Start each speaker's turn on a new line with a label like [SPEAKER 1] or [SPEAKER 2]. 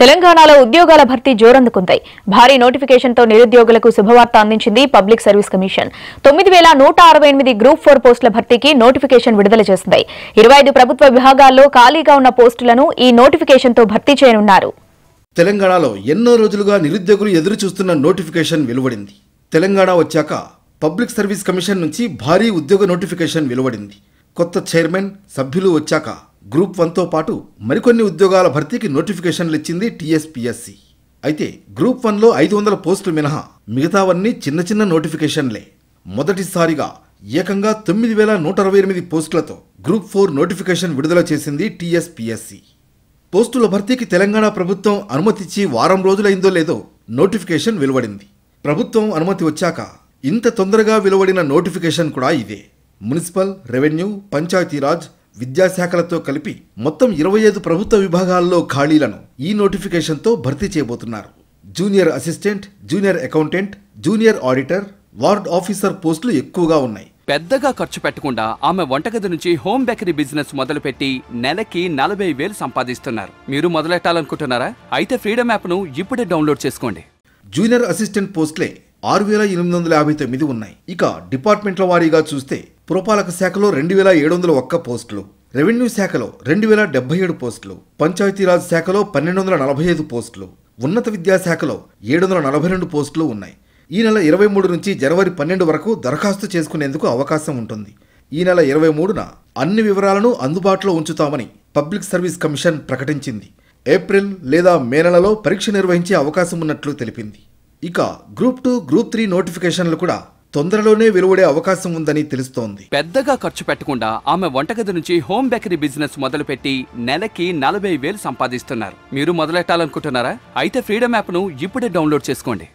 [SPEAKER 1] తెలంగాణలో ఉద్యోగాల భర్తీ జోరందుకుంది భారీ నోటిఫికేషన్తో నిరుద్యోగులకు శుభవార్త అందించింది పబ్లిక్ సర్వీస్ కమిషన్ తొమ్మిది వేల నూట అరవై ఎనిమిది గ్రూప్ ఫోర్ పోస్టుల భర్తీకి నోటిఫికేషన్ విడుదల చేసింది ఇరవై ఐదు ప్రభుత్వ విభాగాల్లో ఖాళీగా ఉన్న పోస్టులను ఈ నోటిఫికేషన్తో భర్తీ చేయనున్నారు
[SPEAKER 2] తెలంగాణలో ఎన్నో రోజులుగా నిరుద్యోగులు ఎదురు చూస్తున్న నోటిఫికేషన్ వెలువడింది తెలంగాణ వచ్చాక పబ్లిక్ సర్వీస్ కమిషన్ నుంచి భారీ ఉద్యోగ నోటిఫికేషన్ వెలువడింది కొత్త చైర్మన్ సభ్యులు వచ్చాక గ్రూప్ వన్తో పాటు మరికొన్ని ఉద్యోగాల భర్తీకి నోటిఫికేషన్లు ఇచ్చింది టీఎస్పీఎస్సీ అయితే గ్రూప్ వన్లో ఐదు వందల పోస్టులు మినహా మిగతావన్నీ చిన్న చిన్న నోటిఫికేషన్లే మొదటిసారిగా ఏకంగా తొమ్మిది వేల నూట అరవై ఎనిమిది పోస్టులతో గ్రూప్ ఫోర్ నోటిఫికేషన్ విడుదల చేసింది టీఎస్పీఎస్సీ పోస్టుల భర్తీకి తెలంగాణ ప్రభుత్వం అనుమతిచ్చి వారం రోజులైందో లేదో నోటిఫికేషన్ వెలువడింది ప్రభుత్వం అనుమతి వచ్చాక ఇంత తొందరగా వెలువడిన నోటిఫికేషన్ కూడా ఇదే మున్సిపల్ రెవెన్యూ పంచాయతీరాజ్ విద్యాశాఖలతో కలిపి మొత్తం ఇరవై ఐదు ప్రభుత్వ విభాగాల్లో ఖాళీలను ఈ నోటిఫికేషన్తో భర్తీ చేయబోతున్నారు junior assistant junior accountant junior auditor ward officer పోస్టులు ఎక్కువగా ఉన్నాయి
[SPEAKER 3] పెద్దగా ఖర్చు పెట్టకుండా ఆమె వంటగది నుంచి హోమ్ బేకరీ బిజినెస్ మొదలుపెట్టి నెలకి నలభై వేలు సంపాదిస్తున్నారు మీరు మొదలెట్టాలనుకుంటున్నారా అయితే ఫ్రీడమ్ యాప్ను ఇప్పుడే డౌన్లోడ్ చేసుకోండి
[SPEAKER 2] జూనియర్ అసిస్టెంట్ పోస్టులే ఆరు వేల ఎనిమిది వందల యాభై తొమ్మిది ఉన్నాయి ఇక డిపార్ట్మెంట్ల వారీగా చూస్తే పురపాలక శాఖలో రెండు వేల ఏడు వందల ఒక్క పోస్టులు రెవెన్యూ శాఖలో రెండు వేల డెబ్బై ఏడు పోస్టులు పంచాయతీరాజ్ శాఖలో పన్నెండు వందల నలభై ఐదు పోస్టులు ఉన్నత విద్యాశాఖలో ఏడు వందల నలభై రెండు పోస్టులు ఉన్నాయి ఈ నెల ఇరవై మూడు నుంచి జనవరి పన్నెండు వరకు దరఖాస్తు చేసుకునేందుకు అవకాశం ఉంటుంది ఈ నెల ఇరవై మూడున అన్ని వివరాలను అందుబాటులో ఉంచుతామని పబ్లిక్ సర్వీస్ కమిషన్ ప్రకటించింది ఏప్రిల్ లేదా మే నెలలో పరీక్ష నిర్వహించే అవకాశం ఉన్నట్లు తెలిపింది ఇక గ్రూప్ టూ గ్రూప్ త్రీ నోటిఫికేషన్లు కూడా తొందరలోనే వెలువడే అవకాశం ఉందని తెలుస్తోంది
[SPEAKER 3] పెద్దగా ఖర్చు పెట్టకుండా ఆమె వంటగది నుంచి హోమ్ బేకరీ బిజినెస్ మొదలుపెట్టి నెలకి నలభై వేలు సంపాదిస్తున్నారు మీరు మొదలెట్టాలనుకుంటున్నారా అయితే ఫ్రీడమ్ యాప్ను ఇప్పుడే డౌన్లోడ్ చేసుకోండి